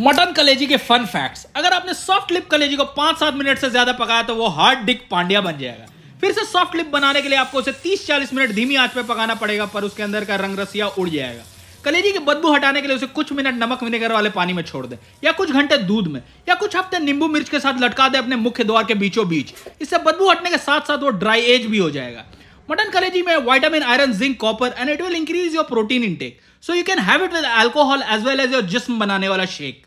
mutton कलेजी के fun facts अगर आपने सॉफ्ट लिप कलेजी को पांच सात मिनट से ज्यादा पकाया तो वो हार्ड डिक पांड्या बन जाएगा फिर से सॉफ्ट लिप बनाने के लिए आपको उसे 30-40 मिनट धीमी आंच पे पकाना पड़ेगा पर उसके अंदर का रंग रसिया उड़ जाएगा कलेजी की बदबू हटाने के लिए उसे कुछ मिनट नमक विनेगर वाले पानी में छोड़ दे या कुछ घंटे दूध में या कुछ हफ्ते नींबू मिर्च के साथ लटका दे अपने मुख्य द्वार के बीचों बीच इससे बदबू हटने के साथ साथ वो ड्राई एज भी हो जाएगा मटन कलेजी में vitamin iron zinc copper and it will increase your protein intake so you can have it with alcohol as well as your जिस्म बनाने वाला शेक